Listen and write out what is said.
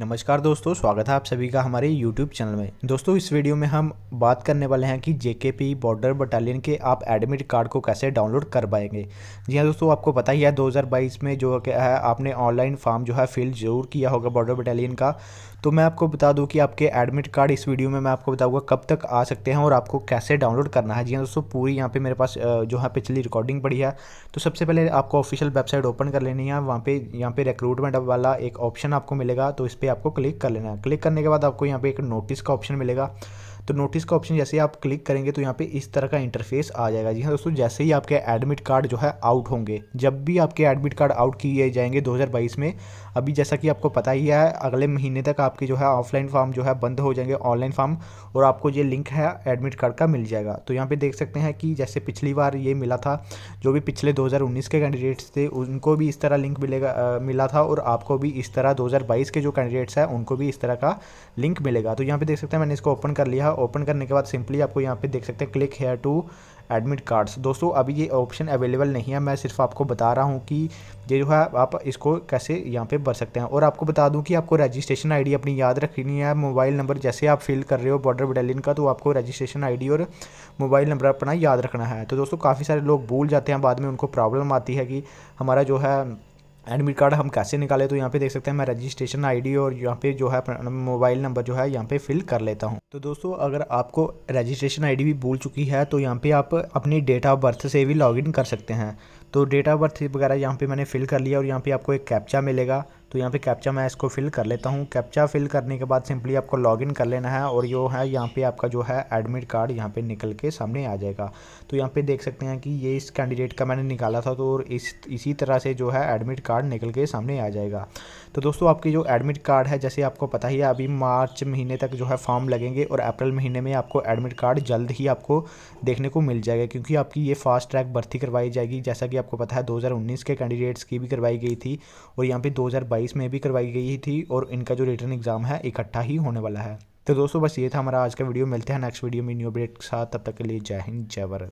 नमस्कार दोस्तों स्वागत है आप सभी का हमारे YouTube चैनल में दोस्तों इस वीडियो में हम बात करने वाले हैं कि पी बॉर्डर बटालियन के आप एडमिट कार्ड को कैसे डाउनलोड कर पाएंगे जी हाँ दोस्तों आपको पता ही है 2022 में जो है आपने ऑनलाइन फॉर्म जो है फिल जरूर किया होगा बॉर्डर बटालियन का तो मैं आपको बता दूँ कि आपके एडमिट कार्ड इस वीडियो में मैं आपको बताऊँगा कब तक आ सकते हैं और आपको कैसे डाउनलोड करना है जी हाँ दोस्तों पूरी यहाँ पर मेरे पास जो है पिछली रिकॉर्डिंग पड़ी है तो सबसे पहले आपको ऑफिशियल वेबसाइट ओपन कर लेनी है वहाँ पर यहाँ पर रिक्रूटमेंट वाला एक ऑप्शन आपको मिलेगा तो इस पर आपको क्लिक कर लेना है क्लिक करने के बाद आपको यहाँ पे एक नोटिस का ऑप्शन मिलेगा तो नोटिस का ऑप्शन जैसे ही आप क्लिक करेंगे तो यहाँ पे इस तरह का इंटरफेस आ जाएगा जी हाँ दोस्तों जैसे ही आपके एडमिट कार्ड जो है आउट होंगे जब भी आपके एडमिट कार्ड आउट किए जाएंगे 2022 में अभी जैसा कि आपको पता ही है अगले महीने तक आपके जो है ऑफलाइन फॉर्म जो है बंद हो जाएंगे ऑनलाइन फॉर्म और आपको ये लिंक है एडमिट कार्ड का मिल जाएगा तो यहाँ पर देख सकते हैं कि जैसे पिछली बार ये मिला था जो भी पिछले दो के कैंडिडेट्स थे उनको भी इस तरह लिंक मिलेगा मिला था और आपको भी इस तरह 2022 के जो कैंडिडेट्स हैं उनको भी इस तरह का लिंक मिलेगा तो यहाँ पे देख सकते हैं मैंने इसको ओपन कर लिया जाएगा ओपन करने के बाद सिंपली आपको यहाँ पे देख सकते हैं click here to admit cards दोस्तों अभी ये ऑप्शन अवेलेबल नहीं है मैं सिर्फ आपको बता रहा हूँ कि ये जो है आप इसको कैसे यहाँ पे भर सकते हैं और आपको बता दूँ कि आपको रजिस्ट्रेशन आईडी अपनी याद रखनी है मोबाइल नंबर जैसे आप फिल कर रहे हो बॉर्डर बटालियन का तो आपको रजिस्ट्रेशन आई और मोबाइल नंबर अपना याद रखना है तो दोस्तों काफ़ी सारे लोग भूल जाते हैं बाद में उनको प्रॉब्लम आती है कि हमारा जो है एडमिट कार्ड हम कैसे निकाले तो यहाँ पे देख सकते हैं मैं रजिस्ट्रेशन आईडी और यहाँ पे जो है मोबाइल नंबर जो है यहाँ पे फिल कर लेता हूँ तो दोस्तों अगर आपको रजिस्ट्रेशन आईडी भी भूल चुकी है तो यहाँ पे आप अपनी डेट ऑफ बर्थ से भी लॉगिन कर सकते हैं तो डेट ऑफ बर्थ वगैरह यहाँ पे मैंने फिल कर लिया और यहाँ पे आपको एक कैप्चा मिलेगा तो यहाँ पे कैप्चा मैं इसको फिल कर लेता हूँ कैप्चा फिल करने के बाद सिंपली आपको लॉगिन कर लेना है और जो है यहाँ पे आपका जो है एडमिट कार्ड यहाँ पे निकल के सामने आ जाएगा तो यहाँ पे देख सकते हैं कि ये इस कैंडिडेट का मैंने निकाला था तो और इस इसी तरह से जो है एडमिट कार्ड निकल के सामने आ जाएगा तो दोस्तों आपकी जो एडमिट कार्ड है जैसे आपको पता ही है अभी मार्च महीने तक जो है फॉर्म लगेंगे और अप्रैल महीने में आपको एडमिट कार्ड जल्द ही आपको देखने को मिल जाएगा क्योंकि आपकी ये फास्ट ट्रैक भर्ती करवाई जाएगी जैसा कि आपको पता है दो के कैंडिडेट्स की भी करवाई गई थी और यहाँ पर दो 2022 में भी करवाई गई थी और इनका जो रिटर्न एग्जाम है इकट्ठा ही होने वाला है तो दोस्तों बस ये था हमारा आज का वीडियो मिलते हैं नेक्स्ट वीडियो में न्यू अपडेट के साथ तब तक के लिए जय हिंद जय भारत